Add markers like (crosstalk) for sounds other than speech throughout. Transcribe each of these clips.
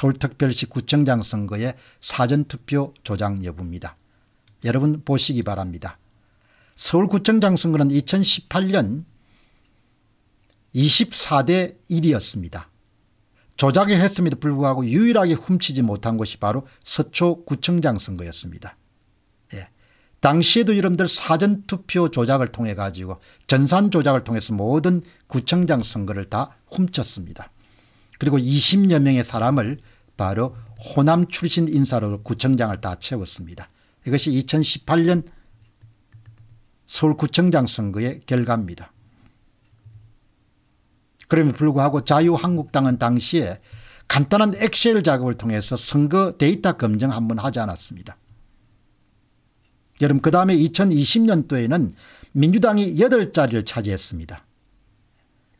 서울특별시 구청장 선거의 사전투표 조작 여부입니다. 여러분 보시기 바랍니다. 서울구청장 선거는 2018년 24대 1이었습니다. 조작을 했음에도 불구하고 유일하게 훔치지 못한 것이 바로 서초구청장 선거였습니다. 예. 당시에도 여러분들 사전투표 조작을 통해 가지고 전산 조작을 통해서 모든 구청장 선거를 다 훔쳤습니다. 그리고 20여 명의 사람을 바로 호남 출신 인사로 구청장을 다 채웠습니다. 이것이 2018년 서울구청장 선거의 결과입니다. 그럼에도 불구하고 자유한국당은 당시에 간단한 엑셀 작업을 통해서 선거 데이터 검증 한번 하지 않았습니다. 여러분 그 다음에 2020년도에는 민주당이 8자리를 차지했습니다.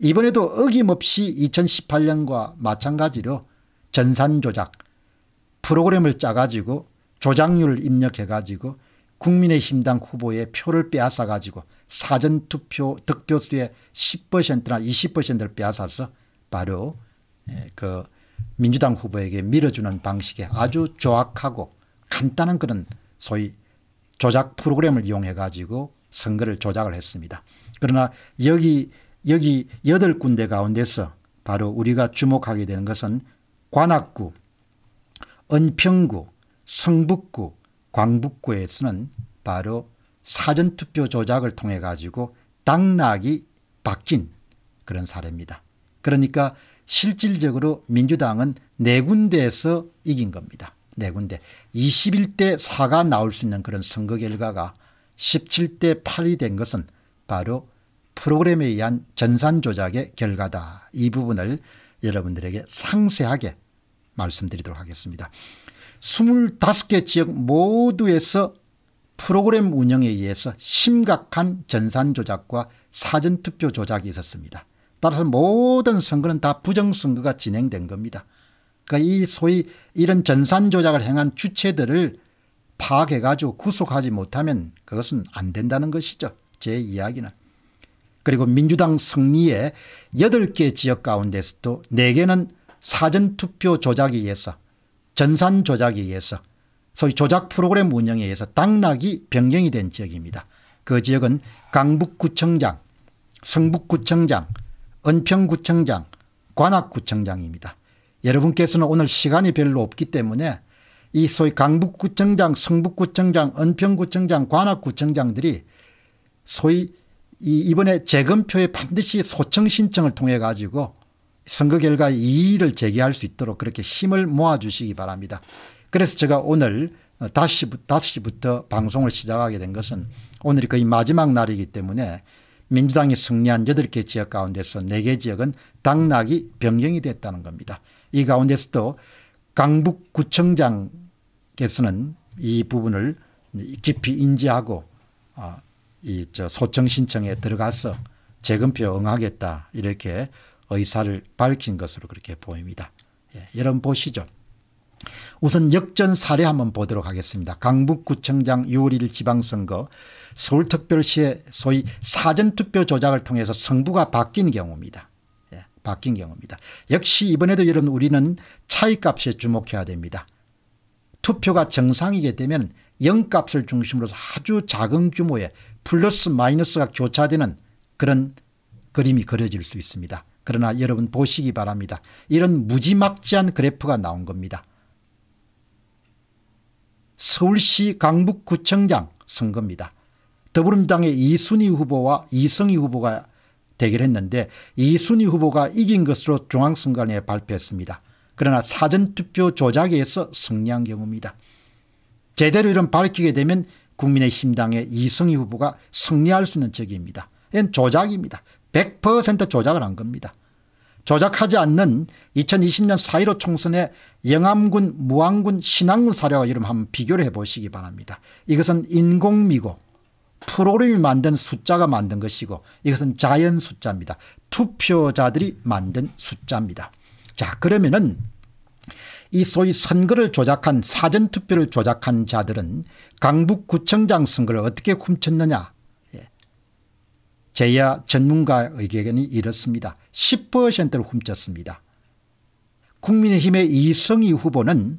이번에도 어김없이 2018년과 마찬가지로 전산 조작 프로그램을 짜가지고 조작률 입력해가지고 국민의힘당 후보의 표를 빼앗아가지고 사전투표 득표수의 10%나 20%를 빼앗아서 바로 예, 그 민주당 후보에게 밀어주는 방식의 아주 조악하고 간단한 그런 소위 조작 프로그램을 이용해 가지고 선거를 조작을 했습니다. 그러나 여기 여기 8 군데 가운데서 바로 우리가 주목하게 되는 것은 관악구, 은평구, 성북구, 광북구에서는 바로 사전투표 조작을 통해 가지고 당락이 바뀐 그런 사례입니다. 그러니까 실질적으로 민주당은 네 군데에서 이긴 겁니다. 네 군데. 21대 4가 나올 수 있는 그런 선거 결과가 17대 8이 된 것은 바로 프로그램에 의한 전산 조작의 결과다. 이 부분을 여러분들에게 상세하게 말씀드리도록 하겠습니다. 25개 지역 모두에서 프로그램 운영에 의해서 심각한 전산 조작과 사전투표 조작이 있었습니다. 따라서 모든 선거는 다 부정선거가 진행된 겁니다. 그이 그러니까 소위 이런 전산 조작을 행한 주체들을 파악해가지고 구속하지 못하면 그것은 안 된다는 것이죠. 제 이야기는. 그리고 민주당 승리의 8개 지역 가운데서도 4개는 사전투표 조작에 의해서 전산 조작에 의해서 소위 조작 프로그램 운영에 의해서 당락이 변경이 된 지역입니다. 그 지역은 강북구청장, 성북구청장, 은평구청장, 관악구청장입니다. 여러분께서는 오늘 시간이 별로 없기 때문에 이 소위 강북구청장, 성북구청장, 은평구청장, 관악구청장들이 소위 이 이번에 재검표에 반드시 소청 신청을 통해 가지고 선거 결과 이의를 제기할 수 있도록 그렇게 힘을 모아 주시기 바랍니다. 그래서 제가 오늘 어, 다시, 다시부터 방송을 시작하게 된 것은 오늘이 거의 마지막 날이기 때문에 민주당이 승리한 8개 지역 가운데서 4개 지역은 당락이 변경이 됐다는 겁니다. 이 가운데서도 강북구청장께서는 이 부분을 깊이 인지하고 아, 이저 소청 신청에 들어가서 재검표 응하겠다 이렇게 의사를 밝힌 것으로 그렇게 보입니다. 예, 여러분 보시죠. 우선 역전 사례 한번 보도록 하겠습니다. 강북구청장 6월 1일 지방선거 서울특별시의 소위 사전투표 조작을 통해서 성부가 바뀐 경우입니다. 예, 바뀐 경우입니다. 역시 이번에도 여러분 우리는 차이값에 주목해야 됩니다. 투표가 정상이게 되면 영값을 중심으로 아주 작은 규모의 플러스 마이너스가 교차되는 그런 그림이 그려질 수 있습니다. 그러나 여러분 보시기 바랍니다. 이런 무지막지한 그래프가 나온 겁니다. 서울시 강북구청장 선거입니다. 더불어민당의 이순희 후보와 이성희 후보가 대결했는데 이순희 후보가 이긴 것으로 중앙선관위에 발표했습니다. 그러나 사전투표 조작에 서 승리한 경우입니다. 제대로 이런 밝히게 되면 국민의힘당의 이승희 후보가 승리할 수 있는 적입니다. 이건 조작입니다. 100% 조작을 한 겁니다. 조작하지 않는 2020년 4.15 총선의 영암군, 무안군, 신안군 사례와 이름 한번 비교를 해보시기 바랍니다. 이것은 인공미고 프로그램이 만든 숫자가 만든 것이고 이것은 자연 숫자입니다. 투표자들이 만든 숫자입니다. 자 그러면은 이 소위 선거를 조작한 사전투표를 조작한 자들은 강북구청장 선거를 어떻게 훔쳤느냐 예. 제야 전문가 의견이 이렇습니다. 10%를 훔쳤습니다. 국민의힘의 이성희 후보는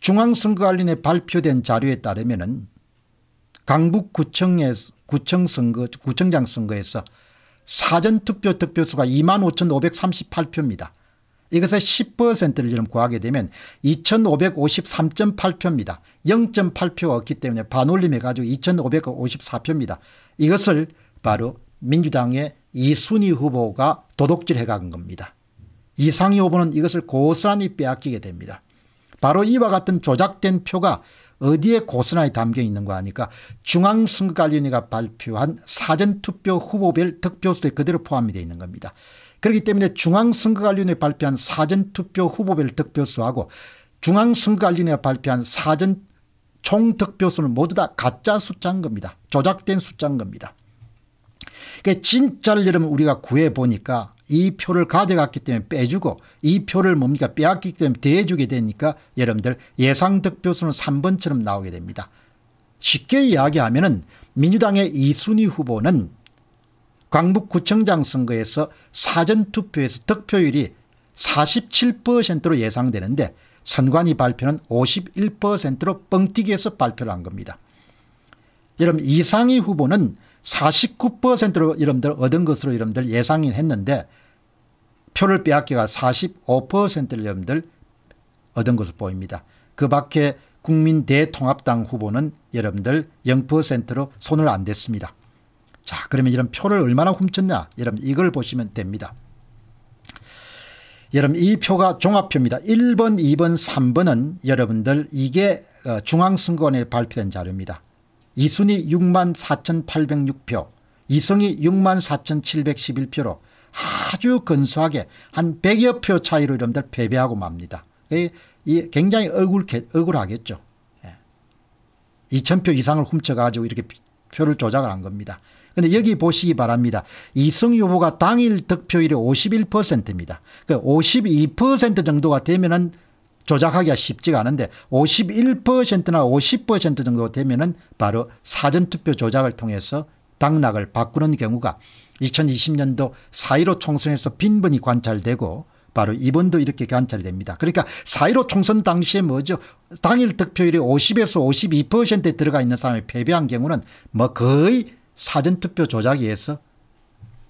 중앙선거관리에 발표된 자료에 따르면 강북구청 구청 선거, 구청장 선거에서 사전투표 득표수가 25,538표입니다. 이것의 10%를 지금 구하게 되면 2553.8표입니다. 0.8표 가없기 때문에 반올림해 가지고 2554표입니다. 이것을 바로 민주당의 이순희 후보가 도둑질해 간 겁니다. 이상희 후보는 이것을 고스란히 빼앗기게 됩니다. 바로 이와 같은 조작된 표가 어디에 고스란히 담겨 있는 거 아니까 중앙선거관리위원회가 발표한 사전투표 후보별 득표수에 그대로 포함 되어 있는 겁니다. 그렇기 때문에 중앙선거관리위원회 발표한 사전투표 후보별 득표수하고 중앙선거관리위원회 발표한 사전 총 득표수는 모두 다 가짜 숫자인 겁니다. 조작된 숫자인 겁니다. 그 진짜를 여러분 우리가 구해보니까 이 표를 가져갔기 때문에 빼주고 이 표를 뭡니까 빼앗기 때문에 대해주게 되니까 여러분들 예상 득표수는 3번처럼 나오게 됩니다. 쉽게 이야기하면 은 민주당의 이순희 후보는 광북구청장 선거에서 사전투표에서 득표율이 47%로 예상되는데 선관위 발표는 51%로 뻥튀기해서 발표를 한 겁니다. 여러분 이상희 후보는 49%로 여러분들 얻은 것으로 여러분들 예상을 했는데 표를 빼앗기가 45%를 여러분들 얻은 것으로 보입니다. 그 밖에 국민대통합당 후보는 여러분들 0%로 손을 안 댔습니다. 자 그러면 이런 표를 얼마나 훔쳤냐 여러분 이걸 보시면 됩니다. 여러분 이 표가 종합표입니다. 1번 2번 3번은 여러분들 이게 어, 중앙선거원에 발표된 자료입니다. 이순이 6만 4,806표 이성이 6만 4,711표로 아주 건수하게 한 100여 표 차이로 여러분들 패배하고 맙니다. 이 굉장히 억울, 억울하겠죠. 2,000표 예. 이상을 훔쳐가지고 이렇게 표를 조작을 한 겁니다. 근데 여기 보시기 바랍니다. 이승 후보가 당일 득표율이 51%입니다. 그 52% 정도가 되면은 조작하기가 쉽지가 않은데 51%나 50% 정도 되면은 바로 사전투표 조작을 통해서 당락을 바꾸는 경우가 2020년도 4.15 총선에서 빈번히 관찰되고 바로 이번도 이렇게 관찰이 됩니다. 그러니까 4.15 총선 당시에 뭐죠? 당일 득표율이 50에서 52%에 들어가 있는 사람이 패배한 경우는 뭐 거의 사전투표 조작에 의해서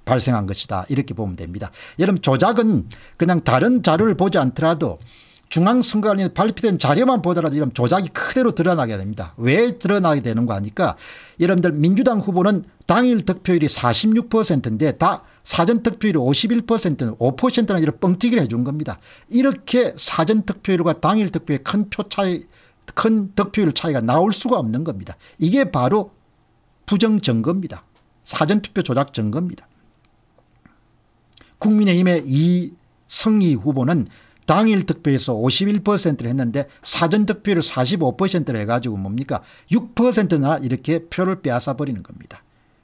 발생한 것이다 이렇게 보면 됩니다. 여러분 조작은 그냥 다른 자료를 보지 않더라도 중앙선거관리 발표된 자료만 보더라도 이런 조작이 그대로 드러나게 됩니다. 왜 드러나게 되는 거 아니까 여러분들 민주당 후보는 당일 득표율이 46%인데 다 사전 득표율이 51%는 5%나 이런 뻥튀기를 해준 겁니다. 이렇게 사전 득표율과 당일 득표의 큰표 차이 큰 득표율 차이가 나올 수가 없는 겁니다. 이게 바로 부정증거입니다 사전투표 조작 점검입니다. 국민의힘의 이성희 후보는 당일 득표에서 51%를 했는데 사전 득표를 45%를 해가지고 뭡니까 6%나 이렇게 표를 빼앗아 버리는 겁니다.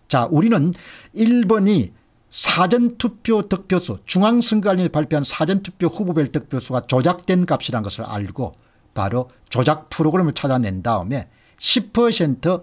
자 우리는 1번이 사전투표 득표수 중앙선거관리 발표한 사전투표 후보별 득표수가 조작된 값이라는 것을 알고 바로 조작 프로그램을 찾아낸 다음에 10%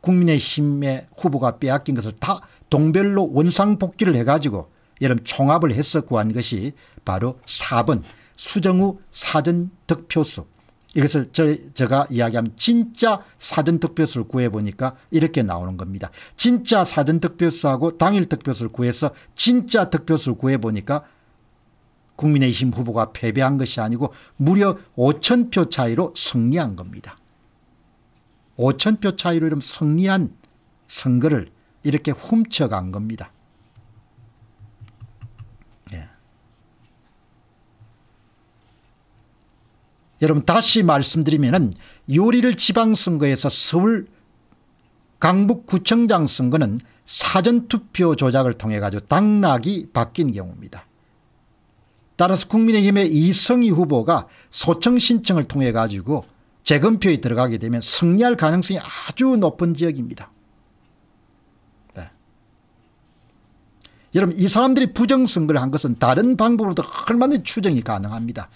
국민의힘의 후보가 빼앗긴 것을 다 동별로 원상복귀를 해가지고 여러분 총합을 해서 구한 것이 바로 4번 수정우 사전 득표수 이것을 저, 제가 이야기하면 진짜 사전 득표수를 구해보니까 이렇게 나오는 겁니다. 진짜 사전 득표수하고 당일 득표수를 구해서 진짜 득표수를 구해보니까 국민의힘 후보가 패배한 것이 아니고 무려 5천 표 차이로 승리한 겁니다. 5천 표 차이로 이름 승리한 선거를 이렇게 훔쳐간 겁니다. 예. 여러분 다시 말씀드리면 요리를 지방선거에서 서울 강북구청장 선거는 사전투표 조작을 통해 가지고 당락이 바뀐 경우입니다. 따라서 국민의힘의 이성희 후보가 소청 신청을 통해 가지고 재검표에 들어가게 되면 승리할 가능성이 아주 높은 지역입니다. 네. 여러분 이 사람들이 부정선거를 한 것은 다른 방법으로도 얼마든지 추정이 가능합니다.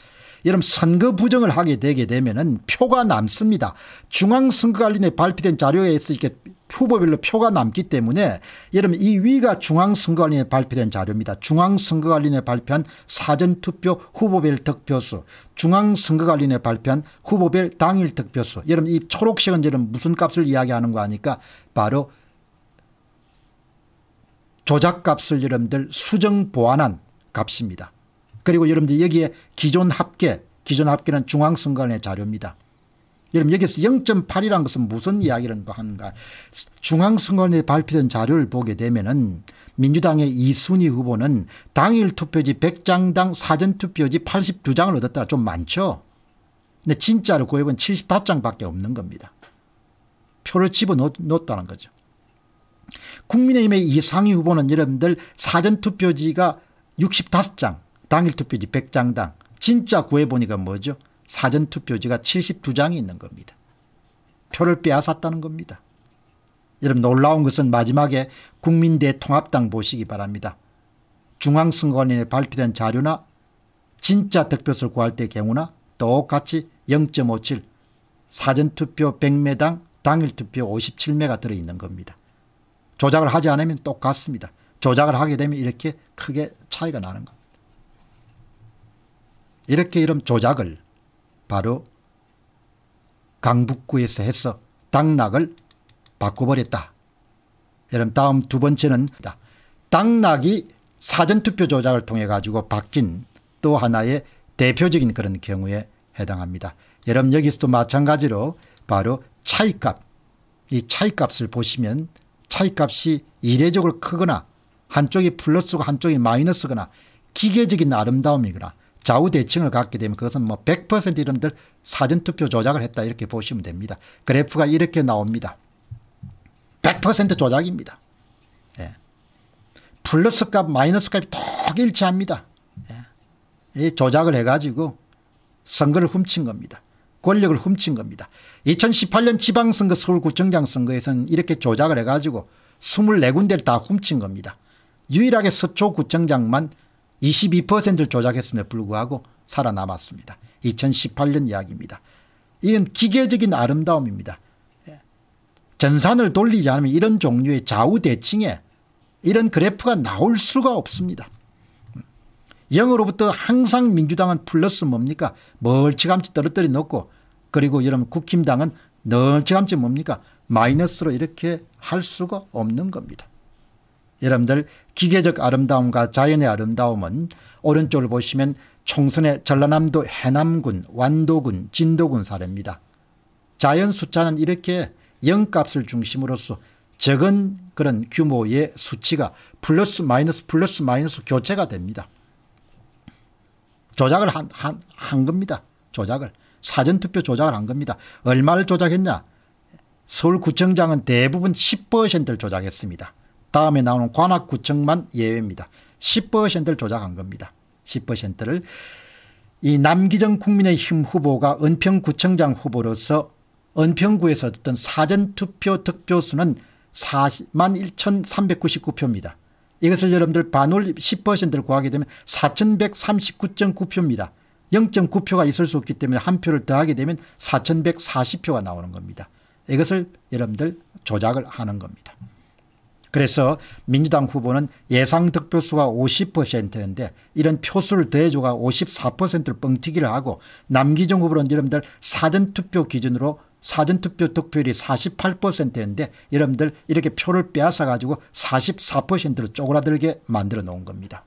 여러분 선거 부정을 하게 되게 되면 표가 남습니다. 중앙선거관리에 발표된 자료에 있을 게 후보별로 표가 남기 때문에 예를 들이 위가 중앙선거관리에 발표된 자료입니다. 중앙선거관리에 발표한 사전투표 후보별 득표수 중앙선거관리에 발표한 후보별 당일 득표수 여러분 이 초록색은 여러분 무슨 값을 이야기하는 거 아니까 바로 조작값을 여러분들 수정 보완한 값입니다. 그리고 여러분들 여기에 기존 합계 기존 합계는 중앙선관위 자료입니다. 여러분 여기서 0.8이라는 것은 무슨 이야기를 하는가 중앙선관위에 발표된 자료를 보게 되면은 민주당의 이순희 후보는 당일 투표지 100장당 사전투표지 82장을 얻었다 좀 많죠 근데 진짜로 구해본 그 75장밖에 없는 겁니다 표를 집어넣었다는 거죠 국민의힘의 이상희 후보는 여러분들 사전투표지가 65장 당일 투표지 100장당 진짜 구해보니까 뭐죠 사전투표지가 72장이 있는 겁니다. 표를 빼앗았다는 겁니다. 여러분 놀라운 것은 마지막에 국민대통합당 보시기 바랍니다. 중앙선관위에 발표된 자료나 진짜 득표수를 구할 때 경우나 똑같이 0.57 사전투표 100매당 당일투표 57매가 들어있는 겁니다. 조작을 하지 않으면 똑같습니다. 조작을 하게 되면 이렇게 크게 차이가 나는 겁니다. 이렇게 이런 조작을 바로 강북구에서 해서 당락을 바꿔버렸다. 여러분 다음 두 번째는 당락이 사전투표 조작을 통해 가지고 바뀐 또 하나의 대표적인 그런 경우에 해당합니다. 여러분 여기서도 마찬가지로 바로 차이값 이 차이값을 보시면 차이값이 이례적으로 크거나 한쪽이 플러스고 한쪽이 마이너스거나 기계적인 아름다움이거나 좌우대칭을 갖게 되면 그것은 뭐 100%이런들 사전투표 조작을 했다 이렇게 보시면 됩니다. 그래프가 이렇게 나옵니다. 100% 조작입니다. 예. 플러스 값 마이너스 값이 톡 일치합니다. 예. 이 조작을 해가지고 선거를 훔친 겁니다. 권력을 훔친 겁니다. 2018년 지방선거 서울구청장 선거에서는 이렇게 조작을 해가지고 24군데를 다 훔친 겁니다. 유일하게 서초구청장만 22%를 조작했음에 도 불구하고 살아남았습니다. 2018년 이야기입니다. 이건 기계적인 아름다움입니다. 예. 전산을 돌리지 않으면 이런 종류의 좌우대칭에 이런 그래프가 나올 수가 없습니다. 영으로부터 항상 민주당은 플러스 뭡니까? 멀찌감치 떨어뜨려 놓고 그리고 여러분 국힘당은 멀찌감치 뭡니까? 마이너스로 이렇게 할 수가 없는 겁니다. 여러분들 기계적 아름다움과 자연의 아름다움은 오른쪽을 보시면 총선의 전라남도 해남군, 완도군, 진도군 사례입니다. 자연 숫자는 이렇게 영값을 중심으로서 적은 그런 규모의 수치가 플러스 마이너스 플러스 마이너스 교체가 됩니다. 조작을 한, 한, 한 겁니다. 조작을. 사전투표 조작을 한 겁니다. 얼마를 조작했냐? 서울구청장은 대부분 10%를 조작했습니다. 다음에 나오는 관악구청만 예외입니다. 10%를 조작한 겁니다. 10%를 이 남기정 국민의힘 후보가 은평구청장 후보로서 은평구에서 어던 사전투표 득표수는 4만 1,399표입니다. 이것을 여러분들 반올 10%를 구하게 되면 4,139.9표입니다. 0.9표가 있을 수 없기 때문에 한 표를 더하게 되면 4,140표가 나오는 겁니다. 이것을 여러분들 조작을 하는 겁니다. 그래서 민주당 후보는 예상 득표수가 50%인데 이런 표수를 대조가 54%를 뻥튀기를 하고 남기종 후보는 여러분들 사전투표 기준으로 사전투표 득표율이 48%인데 여러분들 이렇게 표를 빼앗아 가지고 44%로 쪼그라들게 만들어 놓은 겁니다.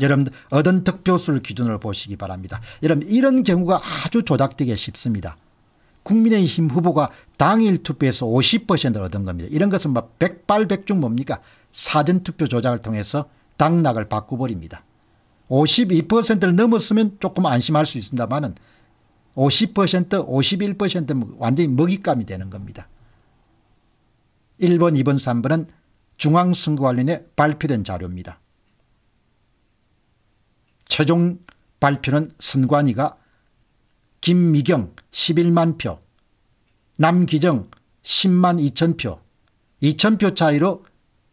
여러분 들 얻은 득표수를 기준으로 보시기 바랍니다. 여러분 이런 경우가 아주 조작되게 쉽습니다. 국민의힘 후보가 당일 투표에서 50%를 얻은 겁니다. 이런 것은 막 백발백중 뭡니까 사전투표 조작을 통해서 당락을 바꿔버립니다. 52%를 넘었으면 조금 안심할 수 있습니다만은 50% 5 1 완전히 먹잇감이 되는 겁니다. 1번 2번 3번은 중앙선거관련에 발표된 자료입니다. 최종 발표는 선관위가 김미경 11만 표, 남기정 10만 2천 표, 2천 표 차이로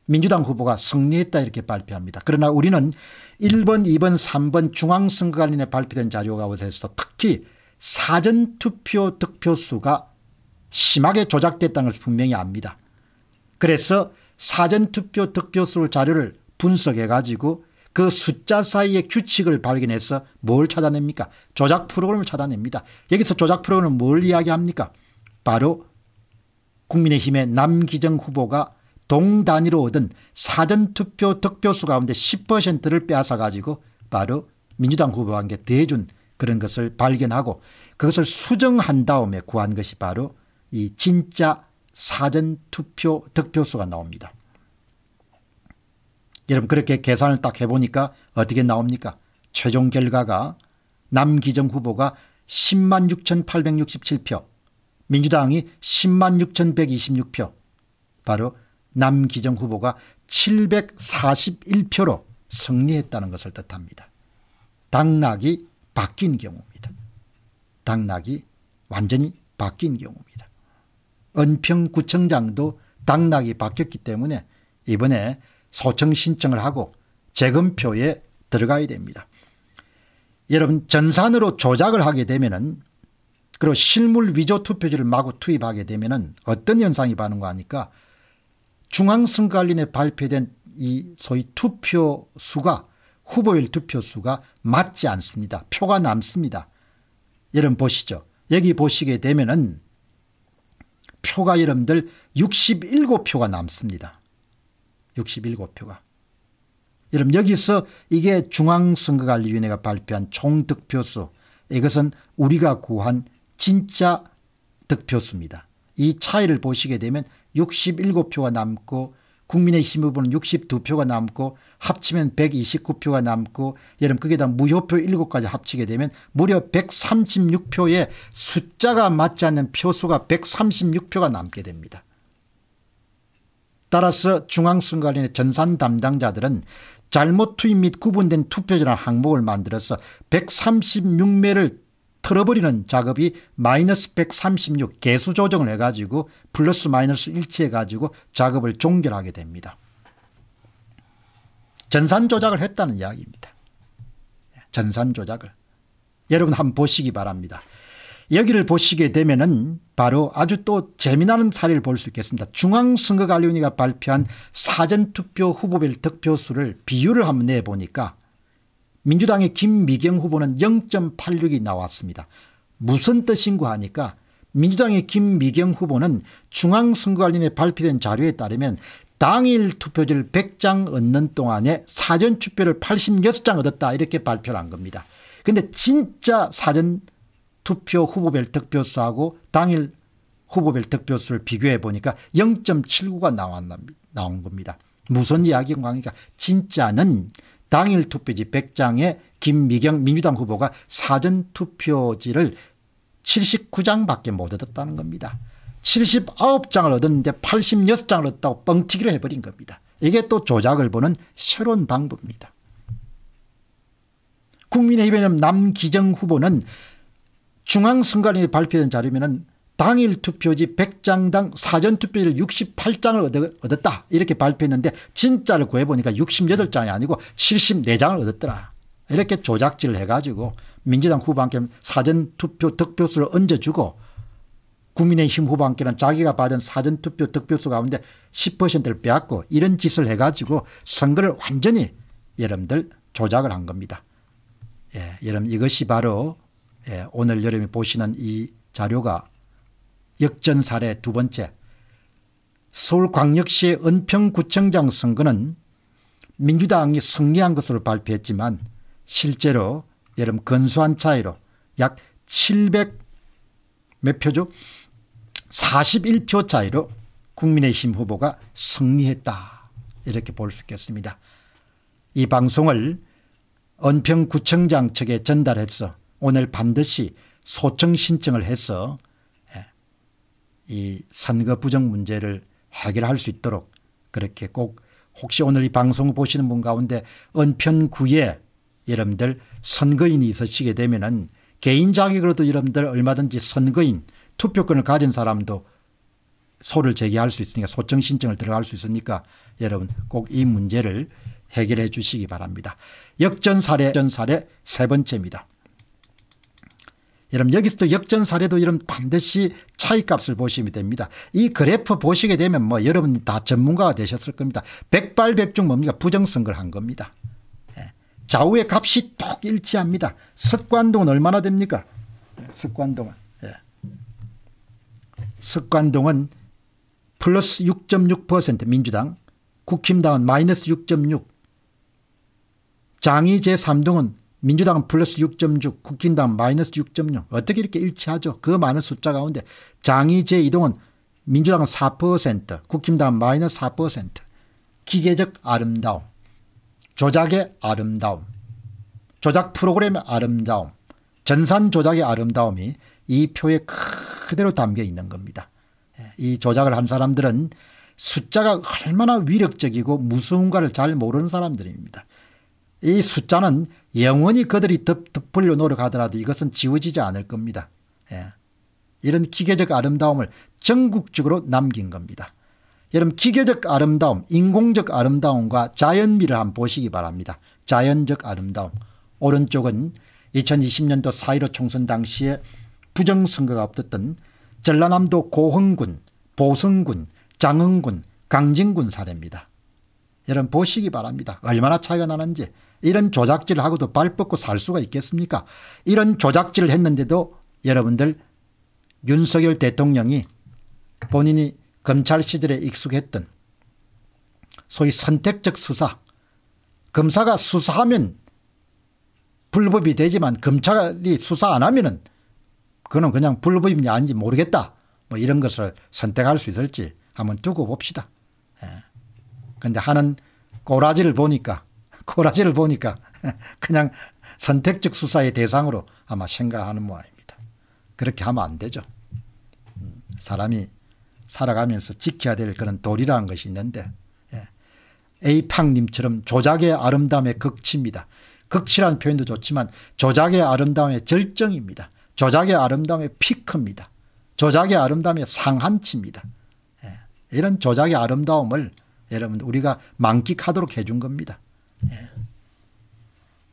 민주당 후보가 승리했다 이렇게 발표합니다. 그러나 우리는 1번, 2번, 3번 중앙선거관리에 발표된 자료 가운데서 특히 사전투표 득표수가 심하게 조작됐다는 것을 분명히 압니다. 그래서 사전투표 득표수 자료를 분석해 가지고 그 숫자 사이의 규칙을 발견해서 뭘 찾아냅니까? 조작 프로그램을 찾아냅니다. 여기서 조작 프로그램은 뭘 이야기합니까? 바로 국민의힘의 남기정 후보가 동단위로 얻은 사전투표 득표수 가운데 10%를 빼앗아가지고 바로 민주당 후보한테 대준 그런 것을 발견하고 그것을 수정한 다음에 구한 것이 바로 이 진짜 사전투표 득표수가 나옵니다. 여러분 그렇게 계산을 딱 해보니까 어떻게 나옵니까? 최종 결과가 남기정 후보가 10만 6,867표, 민주당이 10만 6,126표, 바로 남기정 후보가 741표로 승리했다는 것을 뜻합니다. 당락이 바뀐 경우입니다. 당락이 완전히 바뀐 경우입니다. 은평구청장도 당락이 바뀌었기 때문에 이번에 소청 신청을 하고 재검표에 들어가야 됩니다. 여러분 전산으로 조작을 하게 되면은 그리고 실물 위조 투표지를 마구 투입하게 되면은 어떤 현상이 반응거 아니까 중앙선관위에 발표된 이 소위 투표 수가 후보일 투표 수가 맞지 않습니다. 표가 남습니다. 여러분 보시죠. 여기 보시게 되면은 표가 여러분들 67표가 남습니다. 67표가. 여러분 여기서 이게 중앙선거관리위원회가 발표한 총 득표수 이것은 우리가 구한 진짜 득표수입니다. 이 차이를 보시게 되면 67표가 남고 국민의힘 후보는 62표가 남고 합치면 129표가 남고 여러분 거기다 무효표 7까지 합치게 되면 무려 136표의 숫자가 맞지 않는 표수가 136표가 남게 됩니다. 따라서 중앙선관위의 전산 담당자들은 잘못 투입 및 구분된 투표지라는 항목을 만들어서 136매를 틀어버리는 작업이 마이너스 136 개수 조정을 해가지고 플러스 마이너스 일치해가지고 작업을 종결하게 됩니다. 전산 조작을 했다는 이야기입니다. 예, 전산 조작을. 여러분 한번 보시기 바랍니다. 여기를 보시게 되면은 바로 아주 또 재미나는 사례를 볼 수 있겠습니다. 중앙선거관리위원회가 발표한 사전투표 후보별 득표수를 비율을 한번 내보니까 민주당의 김미경 후보는 0.86이 나왔습니다. 무슨 뜻인가 하니까 민주당의 김미경 후보는 중앙선거관리위원회 발표된 자료에 따르면 당일 투표지를 100장 얻는 동안에 사전투표를 86장 얻었다 이렇게 발표를 한 겁니다. 근데 진짜 사전 투표 후보별 득표수하고 당일 후보별 득표수를 비교해 보니까 0.79가 나왔 나온 겁니다. 무슨 이야기인 겁니까? 진짜는 당일 투표지 100장에 김미경 민주당 후보가 사전 투표지를 79장밖에 못 얻었다는 겁니다. 79장을 얻었는데 86장을 얻었다고 뻥튀기를 해버린 겁니다. 이게 또 조작을 보는 새로운 방법입니다. 국민의힘의 남기정 후보는 중앙선관위 발표된 자료면은 당일 투표지 100장당 사전투표지를 68장을 얻었다 이렇게 발표했는데 진짜를 구해보니까 68장이 아니고 74장을 얻었더라. 이렇게 조작질을 해가지고 민주당 후반께는 사전투표 득표수를 얹어주고 국민의힘 후반께는 자기가 받은 사전투표 득표수 가운데 10%를 빼앗고 이런 짓을 해가지고 선거를 완전히 여러분들 조작을 한 겁니다. 예, 여러분 이것이 바로 예, 오늘 여러분이 보시는 이 자료가 역전 사례 두 번째 서울광역시의 은평구청장 선거는 민주당이 승리한 것으로 발표했지만 실제로 여름 건수한 차이로 약 700 몇 표죠? 41표 차이로 국민의힘 후보가 승리했다 이렇게 볼 수 있겠습니다. 이 방송을 은평구청장 측에 전달해서 오늘 반드시 소청 신청을 해서 예, 이 선거 부정 문제를 해결할 수 있도록 그렇게 꼭 혹시 오늘 이 방송 을 보시는 분 가운데 은평구에 여러분들 선거인이 있으시게 되면은 개인 자격으로도 여러분들 얼마든지 선거인 투표권을 가진 사람도 소를 제기할 수 있으니까 소청 신청을 들어갈 수 있으니까 여러분 꼭 이 문제를 해결해 주시기 바랍니다. 역전 사례, 전 사례 세 번째입니다. 여러분 여기서 도 역전 사례도 여러 반드시 차이값을 보시면 됩니다. 이 그래프 보시게 되면 뭐 여러분 다 전문가가 되셨을 겁니다. 백발백중 뭡니까 부정선거를 한 겁니다. 예. 좌우의 값이 똑 일치합니다. 석관동은 얼마나 됩니까? 석관동은 예. 석관동은 예. 플러스 6.6% 민주당 국힘당은 마이너스 6.6 장이 제3동은 민주당은 플러스 6.6 국힘당 마이너스 6.6 어떻게 이렇게 일치하죠. 그 많은 숫자 가운데 장의제 이동은 민주당은 4% 국힘당 마이너스 4% 기계적 아름다움 조작의 아름다움 조작 프로그램의 아름다움 전산 조작의 아름다움이 이 표에 그대로 담겨 있는 겁니다. 예, 이 조작을 한 사람들은 숫자가 얼마나 위력적이고 무서운가를 잘 모르는 사람들입니다. 이 숫자는 영원히 그들이 덮, 덮으려 노력하더라도 이것은 지워지지 않을 겁니다. 예. 이런 기계적 아름다움을 전국적으로 남긴 겁니다. 여러분 기계적 아름다움, 인공적 아름다움과 자연미를 한번 보시기 바랍니다. 자연적 아름다움. 오른쪽은 2020년도 4.15 총선 당시에 부정선거가 없었던 전라남도 고흥군, 보성군, 장흥군, 강진군 사례입니다. 여러분 보시기 바랍니다. 얼마나 차이가 나는지. 이런 조작질을 하고도 발 뻗고 살 수가 있겠습니까? 이런 조작질을 했는데도 여러분들 윤석열 대통령이 본인이 검찰 시절에 익숙했던 소위 선택적 수사 검사가 수사하면 불법이 되지만 검찰이 수사 안 하면은 그는 그냥 불법인 아닌지 모르겠다 뭐 이런 것을 선택할 수 있을지 한번 두고 봅시다. 그런데 예. 하는 꼬라지를 보니까 코라지를 보니까 (laughs) 그냥 선택적 수사의 대상으로 아마 생각하는 모양입니다. 그렇게 하면 안 되죠. 음, 사람이 살아가면서 지켜야 될 그런 도리라는 것이 있는데 예. 에이팡님처럼 조작의 아름다움의 극치입니다. 극치란 표현도 좋지만 조작의 아름다움의 절정입니다. 조작의 아름다움의 피크입니다. 조작의 아름다움의 상한치입니다. 예. 이런 조작의 아름다움을 여러분 우리가 만끽하도록 해준 겁니다. 예.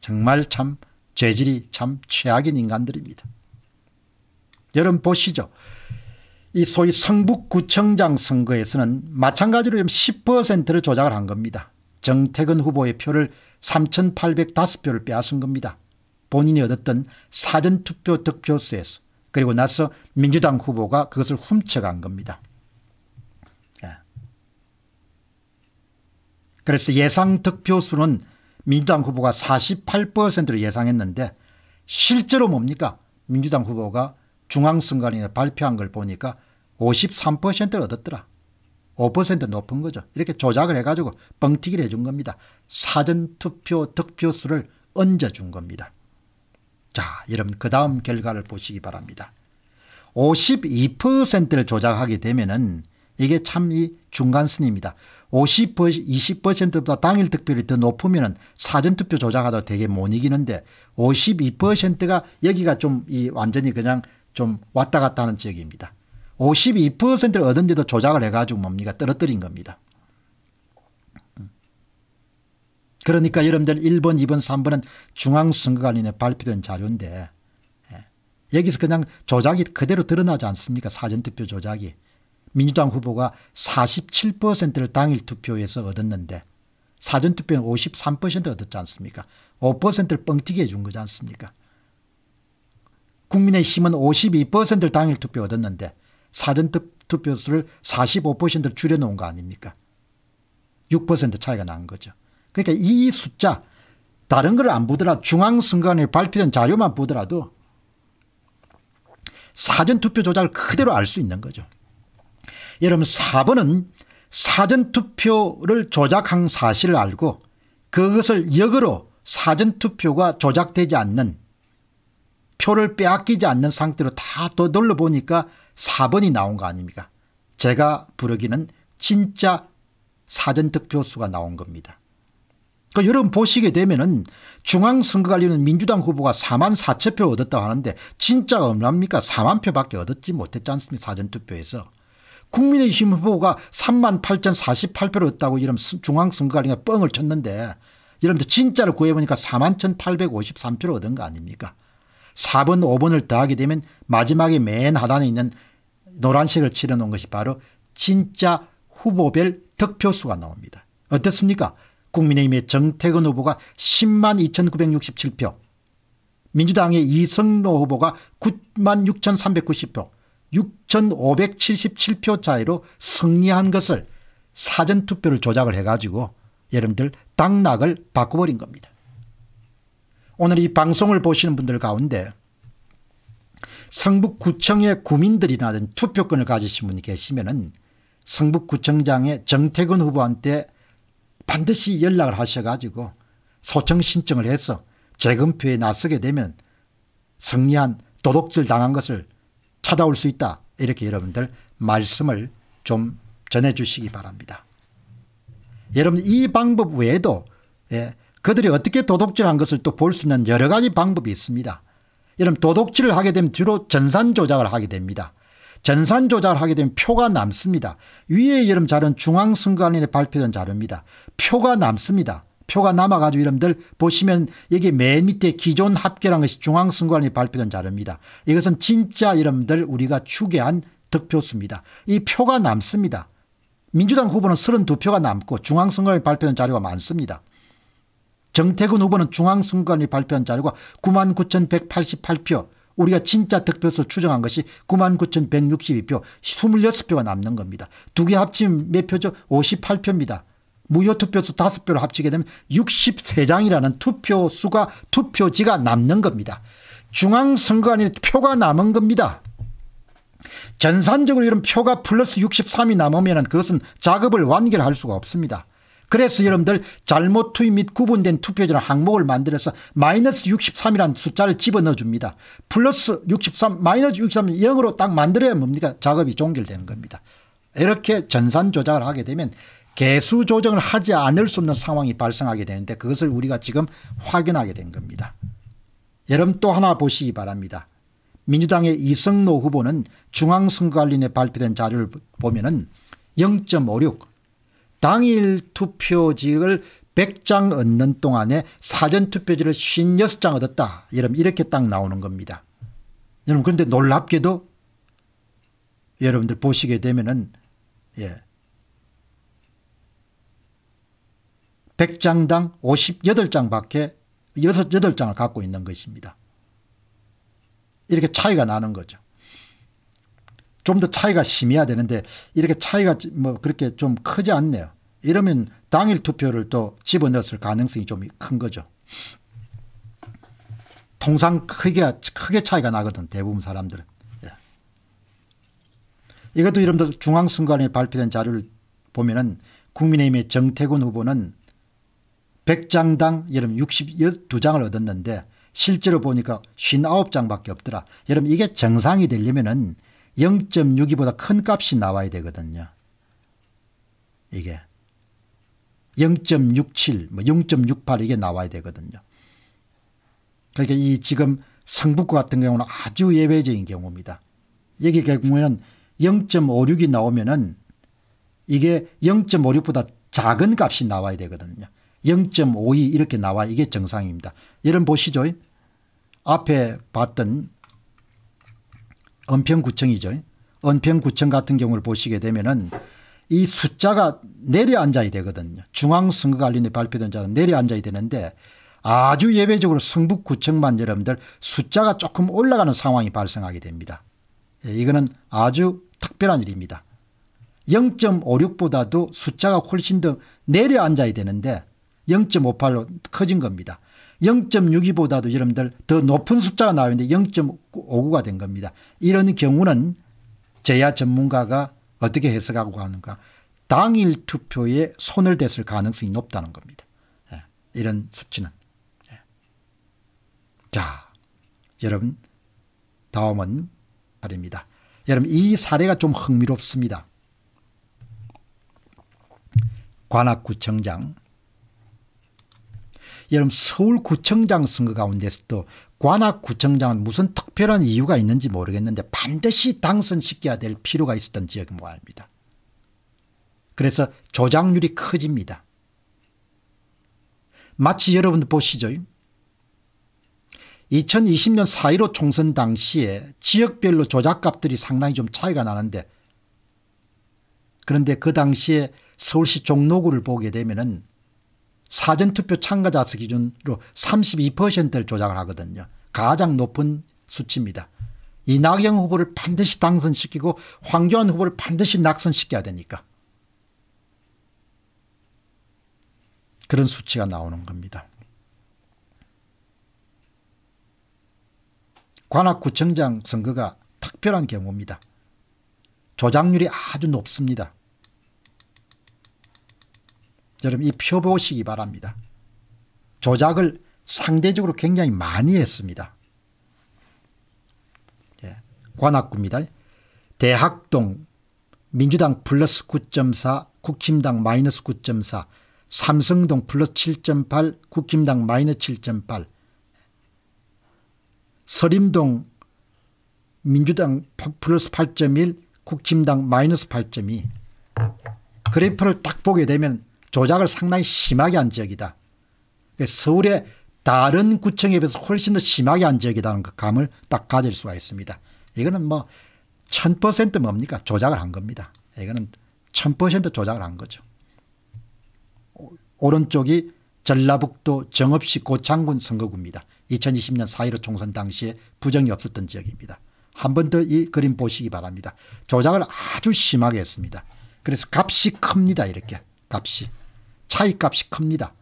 정말 참 죄질이 참 최악인 인간들입니다. 여러분 보시죠. 이 소위 성북구청장 선거에서는 마찬가지로 10%를 조작을 한 겁니다. 정태근 후보의 표를 3,805표를 빼앗은 겁니다. 본인이 얻었던 사전투표 득표수에서 그리고 나서 민주당 후보가 그것을 훔쳐간 겁니다. 그래서 예상 득표수는 민주당 후보가 4 8를 예상했는데 실제로 뭡니까 민주당 후보가 중앙선관위에 발표한 걸 보니까 53%를 얻었더라. 5% 높은 거죠. 이렇게 조작을 해가지고 뻥튀기를 해준 겁니다. 사전투표 득표수를 얹어준 겁니다. 자 여러분 그 다음 결과를 보시기 바랍니다. 52%를 조작하게 되면 은 이게 참 이 중간선입니다. 50% 20%보다 당일 득표율이 더 높으면 사전투표 조작하다 되게 못 이기는데 52%가 여기가 좀 이 완전히 그냥 좀 왔다 갔다 하는 지역입니다. 52%를 얻은데도 조작을 해가지고 뭡니까 떨어뜨린 겁니다. 음. 그러니까 여러분들 1번, 2번, 3번은 중앙선거관리에 발표된 자료인데 예. 여기서 그냥 조작이 그대로 드러나지 않습니까? 사전투표 조작이. 민주당 후보가 47%를 당일 투표에서 얻었는데 사전투표는 53% 얻었지 않습니까 5%를 뻥튀기 해준 거지 않습니까 국민의힘은 52%를 당일 투표 얻었는데 사전투표수를 45%를 줄여놓은 거 아닙니까 6% 차이가 난 거죠 그러니까 이 숫자 다른 걸 안 보더라도 중앙선관위 발표된 자료만 보더라도 사전투표 조작을 그대로 알 수 있는 거죠. 여러분 4번은 사전투표를 조작한 사실을 알고 그것을 역으로 사전투표가 조작되지 않는 표를 빼앗기지 않는 상태로 다 떠돌려 보니까 4번이 나온 거 아닙니까? 제가 부르기는 진짜 사전득표수가 나온 겁니다. 그 여러분 보시게 되면은 중앙선거관리는 민주당 후보가 4만 4천 표를 얻었다고 하는데 진짜가 얼마입니까? 4만 표밖에 얻었지 못했지 않습니까? 사전투표에서. 국민의힘 후보가 3만 8,048표를 얻다고 이런 중앙선거관리가 뻥을 쳤는데 여러분들 진짜를 구해보니까 4만 1,853표를 얻은 거 아닙니까? 4번 5번을 더하게 되면 마지막에 맨 하단에 있는 노란색을 칠해놓은 것이 바로 진짜 후보별 득표수가 나옵니다. 어떻습니까? 국민의힘의 정태근 후보가 10만 2,967표 민주당의 이성로 후보가 9만 6,390표 6,577표 차이로 승리한 것을 사전투표를 조작을 해가지고 여러분들 당락을 바꿔버린 겁니다. 오늘 이 방송을 보시는 분들 가운데 성북구청의 구민들이라든 투표권을 가지신 분이 계시면 은 성북구청장의 정태근 후보한테 반드시 연락을 하셔가지고 소청 신청을 해서 재검표에 나서게 되면 승리한 도둑질 당한 것을 찾아올 수 있다. 이렇게 여러분들 말씀을 좀 전해 주시기 바랍니다. 여러분 이 방법 외에도 예, 그들이 어떻게 도둑질한 것을 또 볼 수 있는 여러 가지 방법이 있습니다. 여러분 도둑질을 하게 되면 뒤로 전산 조작을 하게 됩니다. 전산 조작을 하게 되면 표가 남습니다. 위에 여러분 자료는 중앙선관위에 발표된 자료입니다. 표가 남습니다. 표가 남아가지고 이름들 보시면 여기 맨 밑에 기존 합계란 것이 중앙선관위 발표된 자료입니다. 이것은 진짜 이름들 우리가 추계한 득표수입니다. 이 표가 남습니다. 민주당 후보는 32표가 남고 중앙선관위 발표된 자료가 많습니다. 정태근 후보는 중앙선관위 발표한 자료가 99,188표 우리가 진짜 득표수 추정한 것이 99,162표 26표가 남는 겁니다. 두 개 합치면 몇 표죠? 58표입니다. 무효 투표수 5섯 표를 합치게 되면 63장이라는 투표 수가 투표지가 남는 겁니다. 중앙선거관이 표가 남은 겁니다. 전산적으로 이런 표가 플러스 63이 남으면 그것은 작업을 완결할 수가 없습니다. 그래서 여러분들 잘못 투입 및 구분된 투표지는 항목을 만들어서 마이너스 63이라는 숫자를 집어넣어 줍니다. 플러스 63, 마이너스 63 0으로 딱 만들어야 뭡니까? 작업이 종결되는 겁니다. 이렇게 전산 조작을 하게 되면 개수 조정을 하지 않을 수 없는 상황이 발생하게 되는데 그것을 우리가 지금 확인하게 된 겁니다. 여러분 또 하나 보시기 바랍니다. 민주당의 이성노 후보는 중앙선거관리에 발표된 자료를 보면 은0.56 당일 투표지를 100장 얻는 동안에 사전투표지를 56장 얻었다. 여러분 이렇게 딱 나오는 겁니다. 여러분 그런데 놀랍게도 여러분들 보시게 되면 은 예, 100장당 58장밖에 6 8장을 갖고 있는 것입니다. 이렇게 차이가 나는 거죠. 좀 더 차이가 심해야 되는데 이렇게 차이가 뭐 그렇게 좀 크지 않네요. 이러면 당일 투표를 또 집어넣었을 가능성이 좀 큰 거죠. 통상 크게, 크게 차이가 나거든 대부분 사람들은. 예. 이것도 이름들 중앙선관위 발표된 자료를 보면은 국민의힘의 정태근 후보는 100장당 여름 62장을 얻었는데 실제로 보니까 59장밖에 없더라. 여러분 이게 정상이 되려면 은 0.62보다 큰 값이 나와야 되거든요. 이게 0.67, 뭐0.68 이게 나와야 되거든요. 그러니까 이 지금 성북구 같은 경우는 아주 예외적인 경우입니다. 여기 경우에는 0.56이 나오면은 이게 0.56보다 작은 값이 나와야 되거든요. 0.52 이렇게 나와 이게 정상입니다. 여러분 보시죠. 앞에 봤던 은평구청이죠. 은평구청 같은 경우를 보시게 되면은 이 숫자가 내려앉아야 되거든요. 중앙선거관리위 발표된 자는 내려앉아야 되는데 아주 예외적으로 성북구청만 여러분들 숫자가 조금 올라가는 상황이 발생하게 됩니다. 예, 이거는 아주 특별한 일입니다. 0.56보다도 숫자가 훨씬 더 내려앉아야 되는데 0.58로 커진 겁니다. 0.62보다도 여러분들 더 높은 숫자가 나오는데 0.59가 된 겁니다. 이런 경우는 제야 전문가가 어떻게 해석하고 가는가 당일 투표에 손을 댔을 가능성이 높다는 겁니다. 예, 이런 수치는. 예. 자 여러분 다음은 사례입니다. 여러분 이 사례가 좀 흥미롭습니다. 관악구청장 여러분 서울구청장 선거 가운데서도 관악구청장은 무슨 특별한 이유가 있는지 모르겠는데 반드시 당선시켜야 될 필요가 있었던 지역이 뭐합니다. 그래서 조작률이 커집니다. 마치 여러분들 보시죠. 2020년 4.15 총선 당시에 지역별로 조작값들이 상당히 좀 차이가 나는데 그런데 그 당시에 서울시 종로구를 보게 되면 사전투표 참가자 수 기준으로 32%를 조작을 하거든요. 가장 높은 수치입니다. 이낙연 후보를 반드시 당선시키고 황교안 후보를 반드시 낙선시켜야 되니까. 그런 수치가 나오는 겁니다. 관악구청장 선거가 특별한 경우입니다. 조작률이 아주 높습니다. 여러분 이 표 보시기 바랍니다. 조작을 상대적으로 굉장히 많이 했습니다. 예, 관악구입니다. 대학동 민주당 플러스 9.4 국힘당 마이너스 9.4 삼성동 플러스 7.8 국힘당 마이너스 7.8 서림동 민주당 플러스 8.1 국힘당 마이너스 8.2 그래프를 딱 보게 되면 조작을 상당히 심하게 한 지역이다. 그러니까 서울의 다른 구청에 비해서 훨씬 더 심하게 한 지역이라는 그 감을 딱 가질 수가 있습니다. 이거는 뭐 1000% 뭡니까? 조작을 한 겁니다. 이거는 1000% 조작을 한 거죠. 오른쪽이 전라북도 정읍시 고창군 선거구입니다. 2020년 4.15 총선 당시에 부정이 없었던 지역입니다. 한 번 더 이 그림 보시기 바랍니다. 조작을 아주 심하게 했습니다. 그래서 값이 큽니다. 이렇게 값이. 차이값이 큽니다.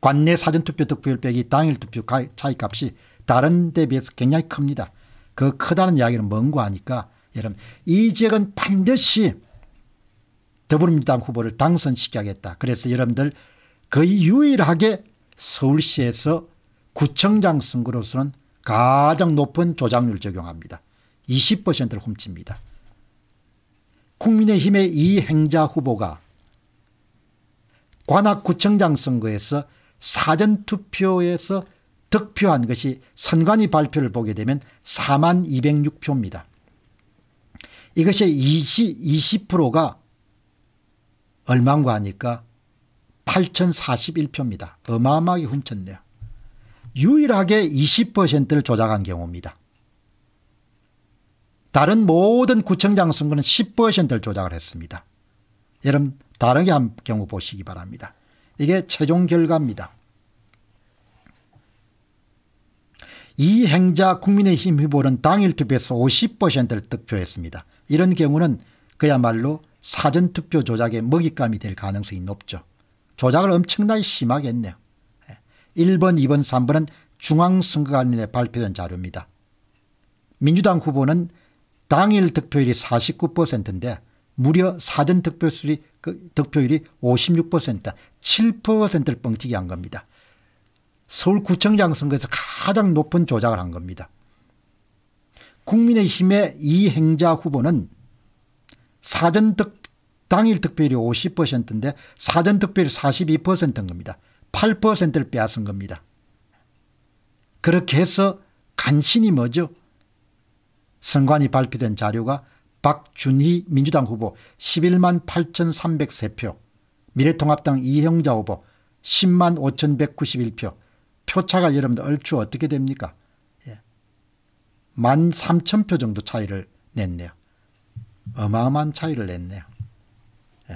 관내 사전투표 득표율 빼기 당일 투표 차이값이 다른 데 비해서 굉장히 큽니다. 그 크다는 이야기는 뭔고 하니까 여러분 이 지역은 반드시 더불어민주당 후보를 당선시켜야겠다. 그래서 여러분들 거의 유일하게 서울시에서 구청장 선거로서는 가장 높은 조작률 적용합니다. 20%를 훔칩니다. 국민의힘의 이 행자 후보가 관악구청장 선거에서 사전투표에서 득표한 것이 선관위 발표를 보게 되면 4만 206표입니다. 이것의 20, 20%가 얼마인가 하니까 8,041표입니다. 어마어마하게 훔쳤네요. 유일하게 20%를 조작한 경우입니다. 다른 모든 구청장 선거는 10%를 조작을 했습니다. 여러분 다르게 한 경우 보시기 바랍니다. 이게 최종 결과입니다. 이 행자 국민의힘 후보는 당일 투표에서 50%를 득표했습니다. 이런 경우는 그야말로 사전투표 조작의 먹잇감이 될 가능성이 높죠. 조작을 엄청나게 심하게 했네요. 1번, 예. 2번, 3번은 중앙선거관리에 발표된 자료입니다. 민주당 후보는 당일 득표율이 49%인데 무려 사전 그 득표율이, 득표율이 56% 7%를 뻥튀기 한 겁니다. 서울구청장 선거에서 가장 높은 조작을 한 겁니다. 국민의힘의 이행자 후보는 사전 득, 당일 득표율이 50%인데 사전 득표율 42%인 겁니다. 8%를 빼앗은 겁니다. 그렇게 해서 간신히 뭐죠? 선관위 발표된 자료가 박준희 민주당 후보 11만 8,303표, 미래통합당 이형자 후보 10만 5,191표, 표차가 여러분들 얼추 어떻게 됩니까? 예. 1만 3 0표 정도 차이를 냈네요. 어마어마한 차이를 냈네요. 예.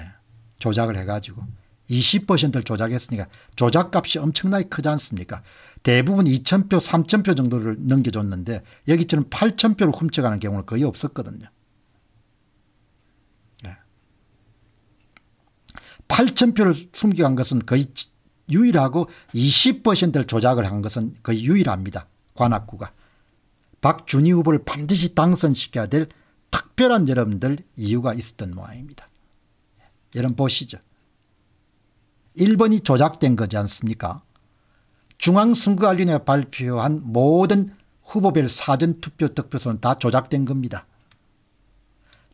조작을 해가지고 20%를 조작했으니까 조작값이 엄청나게 크지 않습니까? 대부분 2 0 0 0표3 0 0 0표 정도를 넘겨줬는데 여기처럼 8 0 0 0표를 훔쳐가는 경우는 거의 없었거든요. 8천 표를 숨겨간 것은 거의 유일하고 20%를 조작을 한 것은 거의 유일합니다. 관악구가. 박준희 후보를 반드시 당선시켜야 될 특별한 여러분들 이유가 있었던 모양입니다. 여러분 보시죠. 1번이 조작된 거지 않습니까? 중앙선거관리위원회 발표한 모든 후보별 사전투표 득표수는 다 조작된 겁니다.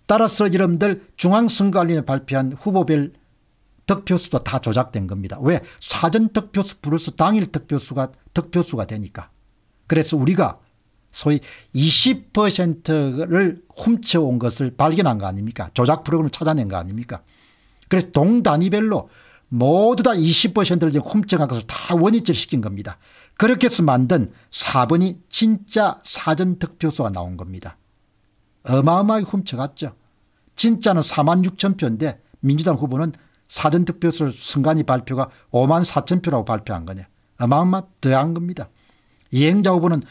따라서 여러분들 중앙선거관리위원회 발표한 후보별 득표수도 다 조작된 겁니다. 왜? 사전 득표수 플러스 당일 득표수가 득표수가 되니까. 그래서 우리가 소위 20%를 훔쳐온 것을 발견한 거 아닙니까? 조작 프로그램을 찾아낸 거 아닙니까? 그래서 동단위별로 모두 다 20%를 훔쳐간 것을 다 원위치시킨 겁니다. 그렇게 해서 만든 4번이 진짜 사전 득표수가 나온 겁니다. 어마어마하게 훔쳐갔죠. 진짜는 4만 6천 표인데 민주당 후보는 사전투표에서 선관이 발표가 5만 4천 표라고 발표한 거냐. 어마어마 더한 겁니다. 이행자 후보는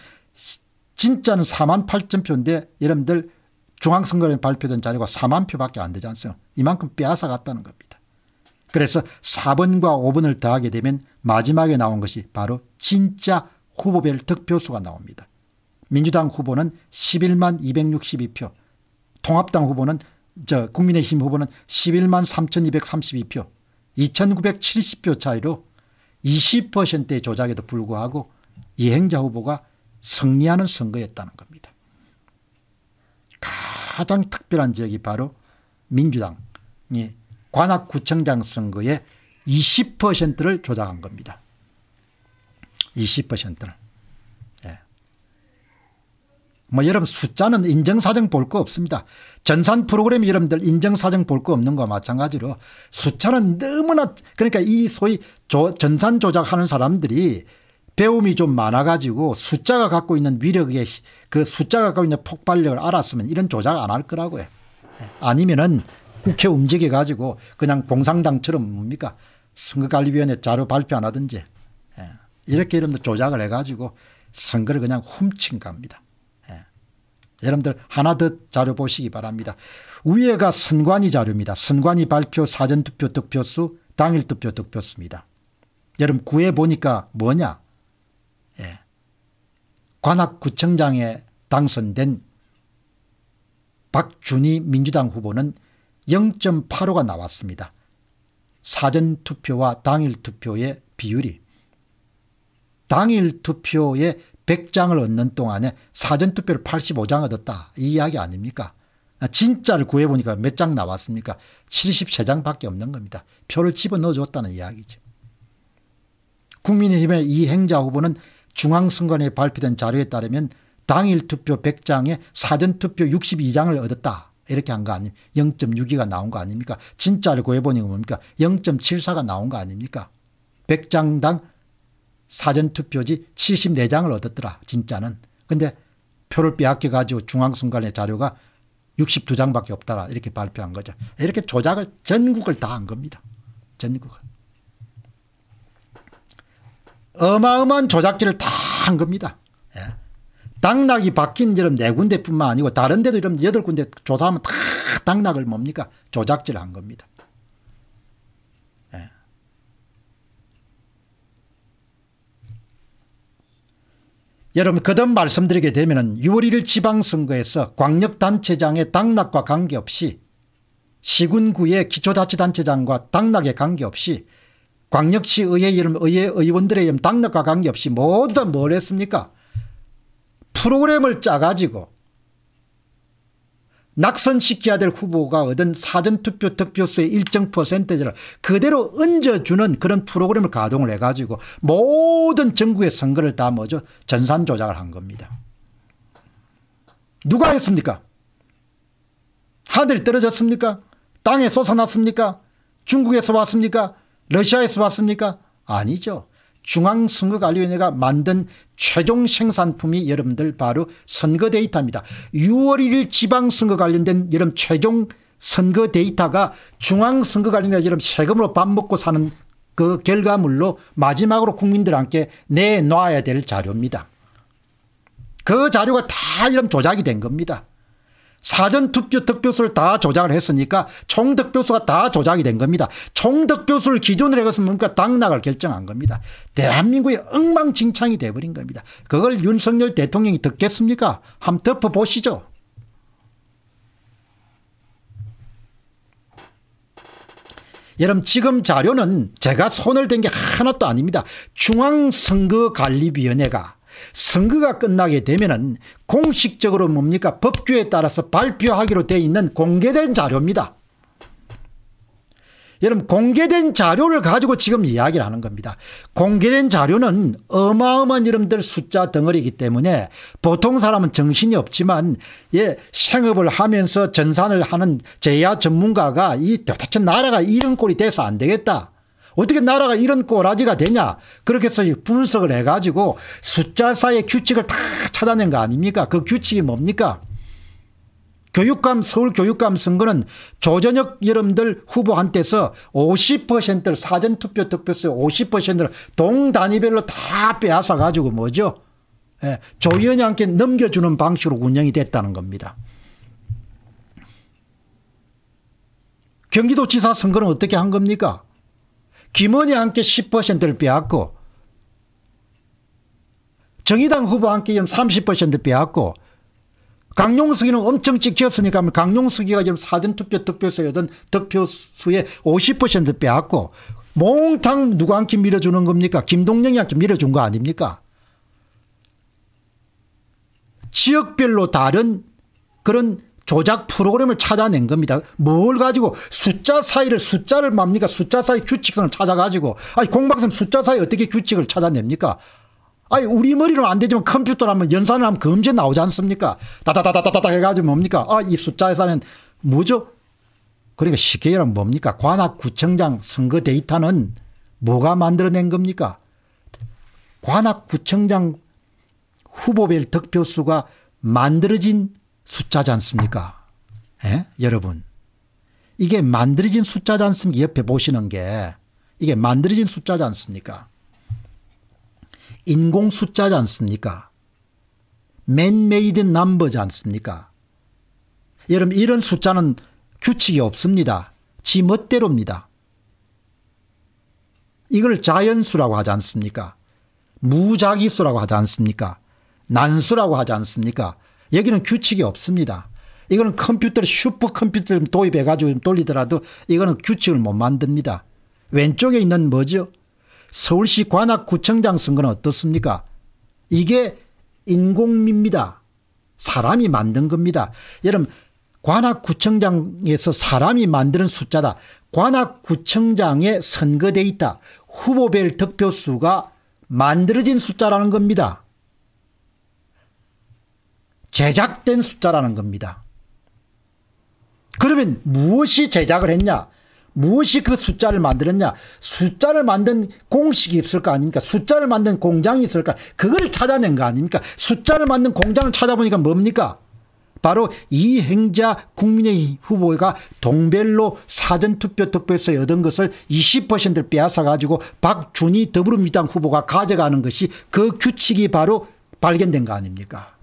진짜는 4만 8천 표인데 여러분들 중앙선거에 발표된 자료가 4만 표밖에 안 되지 않습니까? 이만큼 빼앗아갔다는 겁니다. 그래서 4번과 5번을 더하게 되면 마지막에 나온 것이 바로 진짜 후보별 득표수가 나옵니다. 민주당 후보는 11만 262표, 통합당 후보는 저 국민의힘 후보는 11만 3,232표 2,970표 차이로 20%의 조작에도 불구하고 이행자 후보가 승리하는 선거였다는 겁니다. 가장 특별한 지역이 바로 민주당이 관악구청장 선거에 20%를 조작한 겁니다. 20%를. 뭐 여러분 숫자는 인정사정볼 거 없습니다. 전산 프로그램 여러분들 인정사정볼 거 없는 거 마찬가지로 숫자는 너무나 그러니까 이 소위 조, 전산 조작하는 사람들이 배움이 좀 많아가지고 숫자가 갖고 있는 위력의 그 숫자가 갖고 있는 폭발력을 알았으면 이런 조작 안 할 거라고요. 예, 아니면은 국회 움직여가지고 그냥 공상당처럼 뭡니까 선거관리위원회 자료 발표 안 하든지 예, 이렇게 여러분들 조작을 해가지고 선거를 그냥 훔친 겁니다. 여러분들 하나 더 자료 보시기 바랍니다. 위에가 선관위 자료입니다. 선관위 발표 사전투표 득표수 당일 투표 득표수입니다. 여러분 구해 보니까 뭐냐? 예. 관악구청장에 당선된 박준희 민주당 후보는 0.85가 나왔습니다. 사전투표와 당일투표의 비율이 당일투표의 100장을 얻는 동안에 사전투표를 85장 얻었다. 이 이야기 아닙니까? 아, 진짜를 구해보니까 몇 장 나왔습니까? 73장밖에 없는 겁니다. 표를 집어넣어줬다는 이야기죠. 국민의힘의 이행자 후보는 중앙선관위에 발표된 자료에 따르면 당일 투표 100장에 사전투표 62장을 얻었다. 이렇게 한 거 아닙니까? 0.62가 나온 거 아닙니까? 진짜를 구해보니까 뭡니까? 0.74가 나온 거 아닙니까? 100장당 사전투표지 74장을 얻었더라 진짜는. 근데 표를 빼앗겨가지고 중앙선관위 자료가 62장밖에 없다라 이렇게 발표한 거죠. 이렇게 조작을 전국을 다 한 겁니다. 전국을. 어마어마한 조작질를다 한 겁니다. 예. 당락이 바뀐 이런 네 군데뿐만 아니고 다른 데도 이런 여덟 군데 조사하면 다 당락을 뭡니까 조작질 한 겁니다. 여러분 그듭 말씀드리게 되면 6월 1일 지방선거에서 광역단체장의 당락과 관계없이 시군구의 기초자치단체장과 당락에 관계없이 광역시의회 이름 의회 의원들의 이름 당락과 관계없이 모두 다 뭘 했습니까? 프로그램을 짜가지고 낙선시켜야 될 후보가 얻은 사전투표 득표수의 일정 퍼센트를 그대로 얹어주는 그런 프로그램을 가동을 해가지고 모든 정부의 선거를 다 뭐죠 전산 조작을 한 겁니다. 누가 했습니까? 하늘이 떨어졌습니까? 땅에 솟아났습니까? 중국에서 왔습니까? 러시아에서 왔습니까? 아니죠. 중앙선거관리위원회가 만든 최종 생산품이 여러분들 바로 선거 데이터입니다. 6월 1일 지방선거 관련된 여러분 최종 선거 데이터가 중앙선거 관련된여러 리위분 세금으로 밥 먹고 사는 그 결과물로 마지막으로 국민들한테 내놔야 될 자료입니다. 그 자료가 다 이런 조작이 된 겁니다. 사전 투표 득표수를 다 조작을 했으니까 총 득표수가 다 조작이 된 겁니다. 총 득표수를 기준으로 해서 뭡니까 당락을 결정한 겁니다. 대한민국의 엉망진창이 돼버린 겁니다. 그걸 윤석열 대통령이 듣겠습니까? 한번 덮어보시죠. 여러분 지금 자료는 제가 손을 댄 게 하나도 아닙니다. 중앙선거관리위원회가 선거가 끝나게 되면은 공식적으로 뭡니까 법규에 따라서 발표하기로 되어 있는 공개된 자료입니다. 여러분 공개된 자료를 가지고 지금 이야기를 하는 겁니다. 공개된 자료는 어마어마한 여러분들 숫자 덩어리이기 때문에 보통 사람은 정신이 없지만 예 생업을 하면서 전산을 하는 제야 전문가가 이 도대체 나라가 이런 꼴이 돼서 안 되겠다. 어떻게 나라가 이런 꼬라지가 되냐. 그렇게 해서 분석을 해가지고 숫자사의 규칙을 다 찾아낸 거 아닙니까? 그 규칙이 뭡니까? 교육감, 서울교육감 선거는 조전혁 여러분들 후보한테서 50%를 사전투표 득표수 50%를 동단위별로 다 빼앗아가지고 뭐죠? 예, 조현이한께 넘겨주는 방식으로 운영이 됐다는 겁니다. 경기도지사 선거는 어떻게 한 겁니까? 김은희와 함께 10%를 빼앗고 정의당 후보와 함께 30% 빼앗고 강용석이는 엄청 찍혔으니까 강용석이가 지금 사전투표 득표수에 얻은 득표수의 50% 빼앗고 몽탕 누구한테 밀어주는 겁니까? 김동영이한테 밀어준 거 아닙니까? 지역별로 다른 그런 조작 프로그램을 찾아낸 겁니다. 뭘 가지고 숫자 사이를 숫자를 맙니까? 숫자 사이 규칙선을 찾아가지고 아니 공박선 숫자 사이 어떻게 규칙을 찾아냅니까? 아니 우리 머리로는 안 되지만 컴퓨터라면 로 연산을 하면 금제 나오지 않습니까? 다다다다다다 해가지고 뭡니까? 아이 숫자 회사는 뭐죠? 그러니까 쉽게 얘기하면 뭡니까? 관악구청장 선거 데이터는 뭐가 만들어낸 겁니까? 관악구청장 후보별 득표수가 만들어진 숫자지 않습니까? 에? 예? 여러분. 이게 만들어진 숫자지 않습니까? 옆에 보시는 게. 이게 만들어진 숫자지 않습니까? 인공 숫자지 않습니까? 맨메이드 넘버지 않습니까? 여러분 이런 숫자는 규칙이 없습니다. 지 멋대로입니다. 이걸 자연수라고 하지 않습니까? 무작위수라고 하지 않습니까? 난수라고 하지 않습니까? 여기는 규칙이 없습니다. 이거는 컴퓨터를 슈퍼컴퓨터를 도입해가지고 돌리더라도 이거는 규칙을 못 만듭니다. 왼쪽에 있는 뭐죠? 서울시 관악구청장 선거는 어떻습니까? 이게 인공미입니다. 사람이 만든 겁니다. 여러분 관악구청장에서 사람이 만드는 숫자다. 관악구청장에 선거돼 있다. 후보별 득표수가 만들어진 숫자라는 겁니다. 제작된 숫자라는 겁니다. 그러면 무엇이 제작을 했냐? 무엇이 그 숫자를 만들었냐? 숫자를 만든 공식이 있을 거 아닙니까? 숫자를 만든 공장이 있을 까 그걸 찾아낸 거 아닙니까? 숫자를 만든 공장을 찾아보니까 뭡니까? 바로 이행자 국민의 후보가 동별로 사전투표 득표에서 얻은 것을 20%를 빼앗아가지고 박준희 더불어민주당 후보가 가져가는 것이 그 규칙이 바로 발견된 거 아닙니까?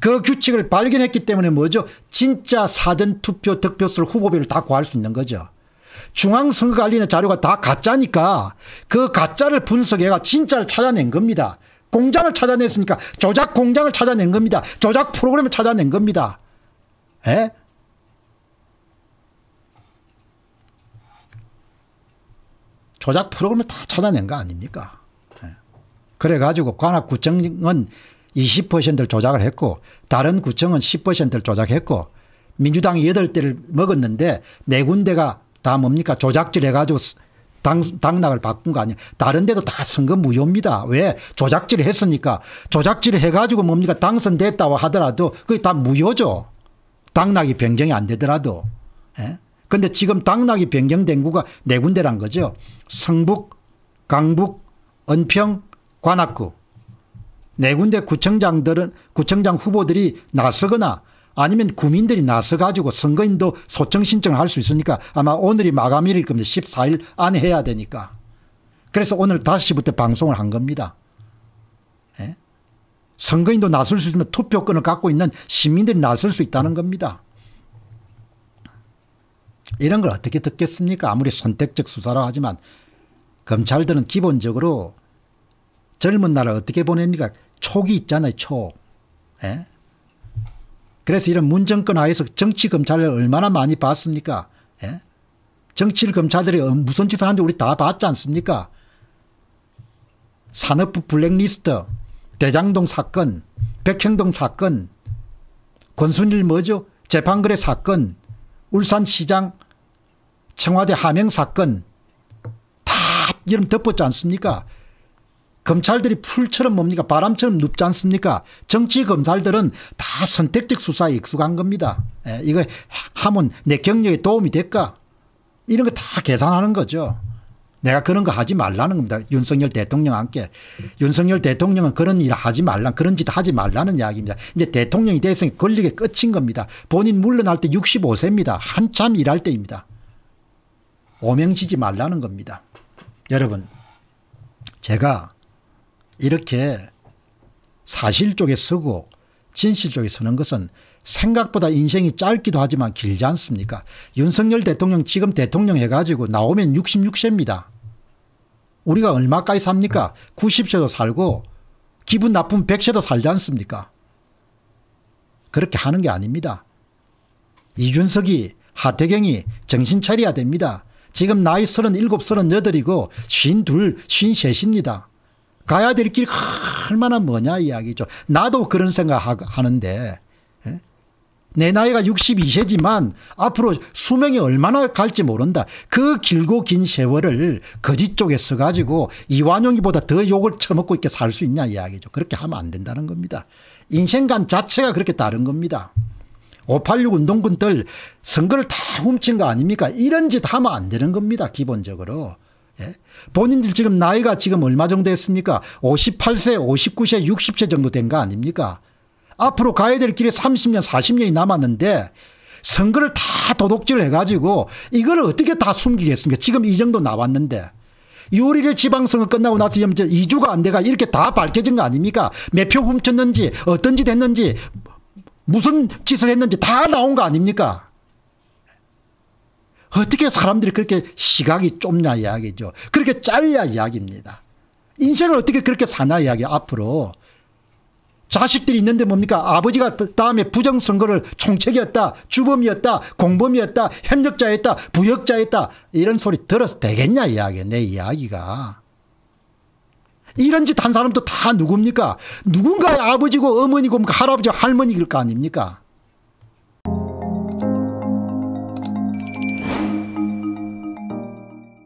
그 규칙을 발견했기 때문에 뭐죠? 진짜 사전투표 득표수를 후보별을 다 구할 수 있는 거죠. 중앙선거관리는 자료가 다 가짜니까 그 가짜를 분석해가 진짜를 찾아낸 겁니다. 공장을 찾아냈으니까 조작 공장을 찾아낸 겁니다. 조작 프로그램을 찾아낸 겁니다. 에? 예? 조작 프로그램을 다 찾아낸 거 아닙니까? 에. 예. 그래가지고 관악구청은 20%를 조작을 했고 다른 구청은 10%를 조작했고 민주당이 8대를 먹었는데 네 군데가 다 뭡니까 조작질 해가지고 당, 당락을 바꾼 거 아니에요. 다른 데도 다 선거 무효입니다. 왜? 조작질을 했으니까. 조작질을 해가지고 뭡니까 당선됐다고 하더라도 그게 다 무효죠. 당락이 변경이 안 되더라도. 예? 근데 지금 당락이 변경된 구가 네 군데란 거죠. 성북, 강북, 은평, 관악구. 네 군데 구청장들은 구청장 후보들이 나서거나 아니면 구민들이 나서 가지고 선거인도 소청 신청을 할 수 있으니까 아마 오늘이 마감일일 겁니다. 14일 안에 해야 되니까. 그래서 오늘 5시부터 방송을 한 겁니다. 예? 선거인도 나설 수 있으면 투표권을 갖고 있는 시민들이 나설 수 있다는 겁니다. 이런 걸 어떻게 듣겠습니까? 아무리 선택적 수사라 하지만 검찰들은 기본적으로 젊은 날라 어떻게 보냅니까? 촉이 있잖아요. 촉. 예? 그래서 이런 문정권 하에서 정치 검찰을 얼마나 많이 봤습니까? 예? 정치를 검찰들이 어, 무슨 짓을 하는지 우리 다 봤지 않습니까? 산업부 블랙리스트, 대장동 사건, 백형동 사건, 권순일 뭐죠? 재판거래 사건, 울산시장 청와대 하명 사건 다 이름 덮었지 않습니까? 검찰들이 풀처럼 뭡니까 바람처럼 눕지 않습니까 정치 검찰들은 다 선택적 수사에 익숙한 겁니다. 예, 이거 하면 내 경력에 도움이 될까 이런 거 다 계산하는 거죠. 내가 그런 거 하지 말라는 겁니다. 윤석열 대통령 함께. 윤석열 대통령은 그런 일 하지 말라 그런 짓 하지 말라는 이야기입니다. 이제 대통령이 대선 권력의 끝인 겁니다. 본인 물러날 때 65세입니다. 한참 일할 때입니다. 오명치지 말라는 겁니다. 여러분 제가 이렇게 사실 쪽에 서고 진실 쪽에 서는 것은 생각보다 인생이 짧기도 하지만 길지 않습니까 윤석열 대통령 지금 대통령 해가지고 나오면 66세입니다. 우리가 얼마까지 삽니까 90세도 살고 기분 나쁜 100세도 살지 않습니까 그렇게 하는 게 아닙니다. 이준석이 하태경이 정신 차려야 됩니다. 지금 나이 37, 38이고 52, 53입니다. 가야 될길 얼마나 뭐냐 이야기죠. 나도 그런 생각하는데 예? 내 나이가 62세지만 앞으로 수명이 얼마나 갈지 모른다. 그 길고 긴 세월을 거짓 쪽에 써가지고 이완용이보다 더 욕을 처먹고 있게 살 수 있냐 이야기죠. 그렇게 하면 안 된다는 겁니다. 인생관 자체가 그렇게 다른 겁니다. 586 운동군들 선거를 다 훔친 거 아닙니까? 이런 짓 하면 안 되는 겁니다. 기본적으로. 예? 본인들 지금 나이가 지금 얼마 정도 했습니까? 58세, 59세, 60세 정도 된 거 아닙니까? 앞으로 가야 될 길이 30년, 40년이 남았는데 선거를 다 도둑질 해가지고 이걸 어떻게 다 숨기겠습니까? 지금 이 정도 나왔는데. 요리를 지방선거 끝나고 나서 이제 2주가 안 돼가 이렇게 다 밝혀진 거 아닙니까? 몇 표 훔쳤는지, 어떤지 됐는지, 무슨 짓을 했는지 다 나온 거 아닙니까? 어떻게 사람들이 그렇게 시각이 좁냐 이야기죠. 그렇게 짧냐 이야기입니다. 인생을 어떻게 그렇게 사냐 이야기 앞으로. 자식들이 있는데 뭡니까 아버지가 그 다음에 부정선거를 총책이었다 주범이었다 공범이었다 협력자였다 부역자였다 이런 소리 들어서 되겠냐 이야기 내 이야기가 이런 짓 한 사람도 다 누굽니까 누군가의 아버지고 어머니고 할아버지 할머니일 거 아닙니까